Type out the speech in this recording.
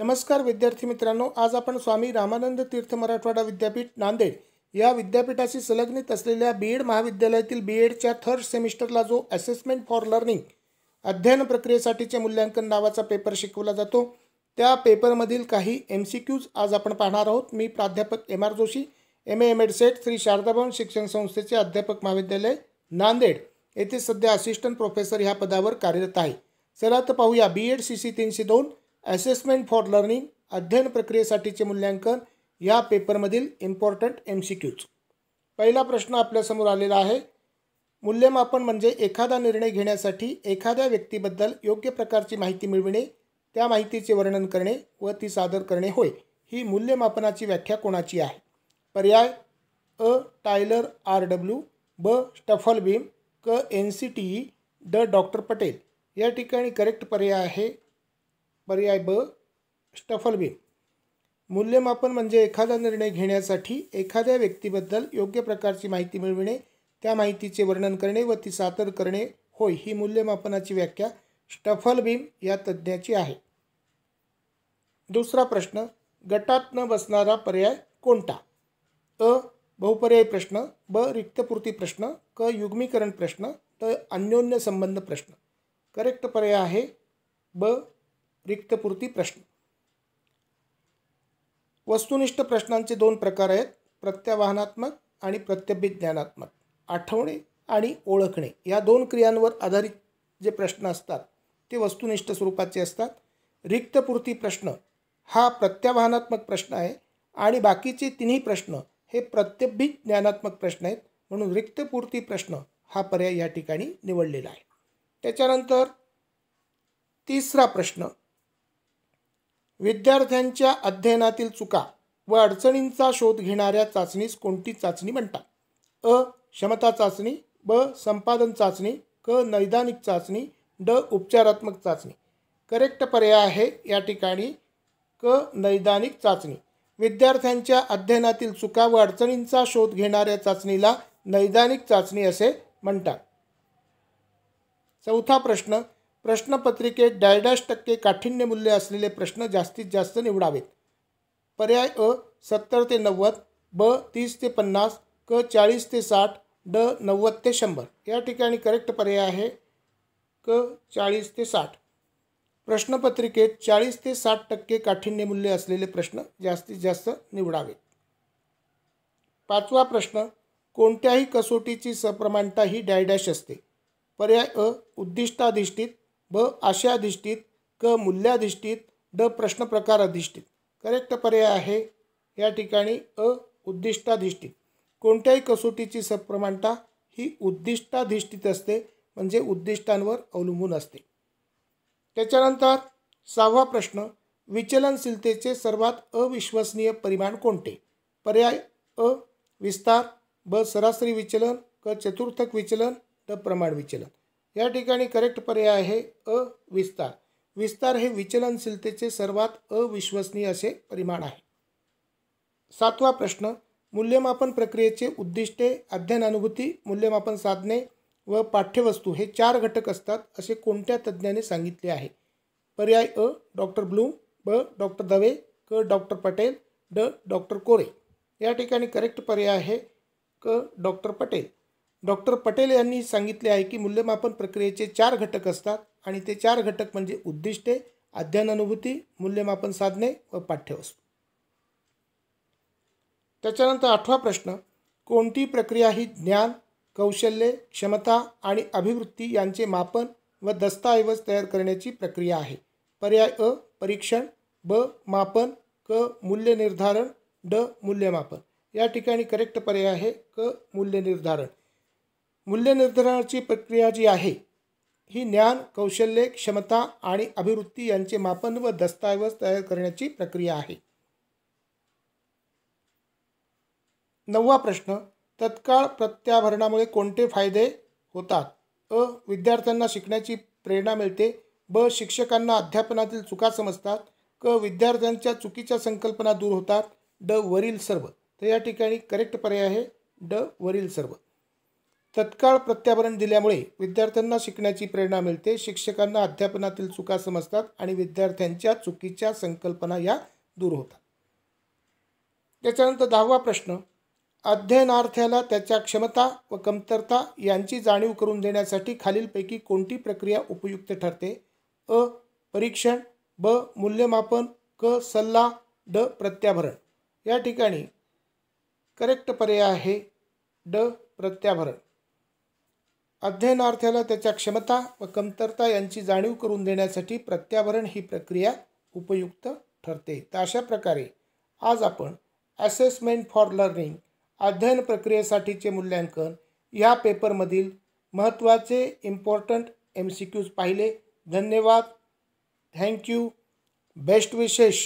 नमस्कार विद्यार्थी मित्रांनो आज आपण स्वामी रामानंद तीर्थ मराठवाडा विद्यापीठ नांदेड या विद्यापीठाशी संलग्नित असलेल्या बी एड महाविद्यालयातील बी एडच्या थर्ड सेमिस्टरला जो असेसमेंट फॉर लर्निंग अध्ययन प्रक्रियेसाठीचे मूल्यांकन नावाचा पेपर शिकवला जातो त्या पेपरमधील काही एम सी क्यूज आज आपण पाहणार आहोत मी प्राध्यापक M R Joshi M A M Ed SET Shri Sharadabhavan शिक्षण संस्थेचे अध्यापक महाविद्यालय नांदेड येथे सध्या असिस्टंट प्रोफेसर ह्या पदावर कार्यरत आहे चला तर पाहूया बी एड सी सी तीनशे दोन असेसमेंट फॉर लर्निंग अध्ययन प्रक्रियेसाठीचे मूल्यांकन या पेपरमधील इम्पॉर्टंट एम सी क्यूज पहिला प्रश्न आपल्यासमोर आलेला आहे मूल्यमापन म्हणजे एखादा निर्णय घेण्यासाठी एखाद्या व्यक्तीबद्दल योग्य प्रकारची माहिती मिळविणे त्या माहितीचे वर्णन करणे व ती सादर करणे होय ही मूल्यमापनाची व्याख्या कोणाची आहे पर्याय अ टायलर आर डब्ल्यू ब स्टफल बीम क एन सी टी ई ड डॉक्टर पटेल या ठिकाणी करेक्ट पर्याय आहे पर्याय ब स्टफल मूल्यमापन म्हणजे एखादा निर्णय घेण्यासाठी एखाद्या व्यक्तीबद्दल योग्य प्रकारची माहिती मिळविणे त्या माहितीचे वर्णन करणे व ती सादर करणे होय ही मूल्यमापनाची व्याख्या स्टफल बीम या तज्ज्ञाची आहे दुसरा प्रश्न गटात न बसणारा पर्याय कोणता अ बहुपर्याय प्रश्न ब रिक्तपूर्ती प्रश्न क युग्मीकरण प्रश्न त अन्योन्य संबंध प्रश्न करेक्ट पर्याय आहे ब रिक्तपूर्ती प्रश्न वस्तुनिष्ठ प्रश्नांचे दोन प्रकार आहेत प्रत्यावाहनात्मक आणि प्रत्यभिज्ञानात्मक ज्ञानात्मक आठवणे आणि ओळखणे या दोन क्रियांवर आधारित जे प्रश्न असतात ते वस्तुनिष्ठ स्वरूपाचे असतात रिक्तपूर्ती प्रश्न हा प्रत्यावाहनात्मक प्रश्न आहे आणि बाकीचे तिन्ही प्रश्न हे प्रत्यभिज्ञानात्मक ज्ञानात्मक प्रश्न आहेत म्हणून रिक्तपूर्ती प्रश्न हा पर्याय या ठिकाणी निवडलेला आहे त्याच्यानंतर तिसरा प्रश्न विद्यार्थ्यांच्या अध्ययनातील चुका व अडचणींचा शोध घेणाऱ्या चाचणीस कोणती चाचणी म्हणतात अ क्षमता चाचणी ब संपादन चाचणी क नैदानिक चाचणी ड उपचारात्मक चाचणी करेक्ट पर्याय आहे या ठिकाणी क नैदानिक चाचणी विद्यार्थ्यांच्या अध्ययनातील चुका व अडचणींचा शोध घेणाऱ्या चाचणीला नैदानिक चाचणी असे म्हणतात चौथा प्रश्न प्रश्नपत्रिकेत डायडॅश टक्के काठिण्य मूल्य असलेले प्रश्न जास्तीत जास्त निवडावेत पर्याय अ सत्तर ते नव्वद ब तीस ते पन्नास क चाळीस ते साठ ड नव्वद ते शंभर या ठिकाणी करेक्ट पर्याय आहे क चाळीस ते साठ प्रश्नपत्रिकेत चाळीस ते साठ टक्के काठिण्य मूल्य असलेले प्रश्न जास्तीत जास्त निवडावेत पाचवा प्रश्न कोणत्याही कसोटीची सप्रमाणता ही डायडॅश असते पर्याय अ उद्दिष्टाधिष्ठित ब आशयाधिष्ठित क मूल्याधिष्ठित ड प्रश्न प्रकार अधिष्ठित करेक्ट पर्याय आहे या ठिकाणी अ उद्दिष्टाधिष्ठित कोणत्याही कसोटीची सप्रमाणता ही उद्दिष्टाधिष्ठित असते म्हणजे उद्दिष्टांवर अवलंबून असते त्याच्यानंतर सहावा प्रश्न विचलनशीलतेचे सर्वात अविश्वसनीय परिमाण कोणते पर्याय अ विस्तार ब सरासरी विचलन क चतुर्थक विचलन ड प्रमाण विचलन या ठिकाणी करेक्ट पर्याय आहे अ विस्तार विस्तार हे विचलनशीलतेचे सर्वात अविश्वसनीय असे परिमाण आहे सातवा प्रश्न मूल्यमापन प्रक्रियेचे उद्दिष्टे अध्ययन अनुभूती मूल्यमापन साधने व पाठ्यवस्तू हे चार घटक असतात असे कोणत्या तज्ज्ञाने सांगितले आहे पर्याय अ डॉक्टर ब्लू ब डॉक्टर दवे क डॉक्टर पटेल ड डॉक्टर कोरे या ठिकाणी करेक्ट पर्याय आहे क डॉक्टर पटेल डॉक्टर पटेल यांनी सांगितले आहे की मूल्यमापन प्रक्रियेचे चार घटक असतात आणि ते चार घटक म्हणजे उद्दिष्टे अध्ययन अनुभूती मूल्यमापन साधने व पाठ्यवस्तू त्याच्यानंतर आठवा प्रश्न कोणती प्रक्रिया ही ज्ञान कौशल्ये क्षमता आणि अभिवृत्ती यांचे मापन व दस्ताऐवज तयार करण्याची प्रक्रिया आहे पर्याय अ परीक्षण ब मापन क मूल्यनिर्धारण ड मूल्यमापन या ठिकाणी करेक्ट पर्याय आहे क मूल्यनिर्धारण मूल्यनिर्धारणाची प्रक्रिया जी आहे ही ज्ञान कौशल्ये क्षमता आणि अभिवृत्ती यांचे मापन व दस्तऐवज तयार करण्याची प्रक्रिया आहे नववा प्रश्न तत्काळ प्रत्याभरणामुळे कोणते फायदे होतात अ विद्यार्थ्यांना शिकण्याची प्रेरणा मिळते ब शिक्षकांना अध्यापनातील चुका समजतात क विद्यार्थ्यांच्या चुकीच्या संकल्पना दूर होतात ड वरील सर्व तर या ठिकाणी करेक्ट पर्याय आहे ड वरील सर्व तत्काळ प्रत्याभरण दिल्यामुळे विद्यार्थ्यांना शिकण्याची प्रेरणा मिळते शिक्षकांना अध्यापनातील चुका समजतात आणि विद्यार्थ्यांच्या चुकीच्या संकल्पना या दूर होतात त्याच्यानंतर दहावा प्रश्न अध्ययनार्थ्याला त्याच्या क्षमता व कमतरता यांची जाणीव करून देण्यासाठी खालीलपैकी कोणती प्रक्रिया उपयुक्त ठरते अ परीक्षण ब मूल्यमापन क सल्ला ड प्रत्याभरण या ठिकाणी करेक्ट पर्याय आहे ड प्रत्याभरण अध्ययनार्थ्याला त्याच्या क्षमता व कमतरता यांची जाणीव करून देण्यासाठी प्रत्यावरण ही प्रक्रिया उपयुक्त ठरते तर अशा प्रकारे आज आपण ॲसेसमेंट फॉर लर्निंग अध्ययन प्रक्रियेसाठीचे मूल्यांकन या पेपरमधील महत्त्वाचे इम्पॉर्टंट एम सी क्यूज पाहिले धन्यवाद थँक्यू बेस्ट विशेष